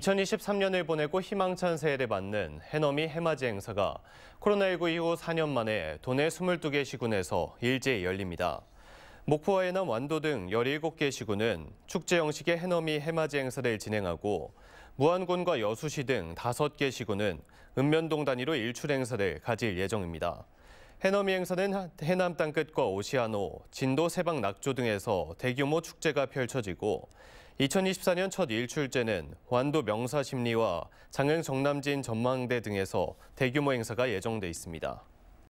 2023년을 보내고 희망찬 새해를 맞는 해넘이 해맞이 행사가 코로나19 이후 4년 만에 도내 22개 시군에서 일제히 열립니다. 목포와 해남, 완도 등 17개 시군은 축제 형식의 해넘이 해맞이 행사를 진행하고 무안군과 여수시 등 5개 시군은 읍면동 단위로 일출 행사를 가질 예정입니다. 해넘이 행사는 해남 땅끝과 오시아노, 진도 세방 낙조 등에서 대규모 축제가 펼쳐지고 2024년 첫 일출제는 완도 명사심리와 장흥 정남진 전망대 등에서 대규모 행사가 예정돼 있습니다.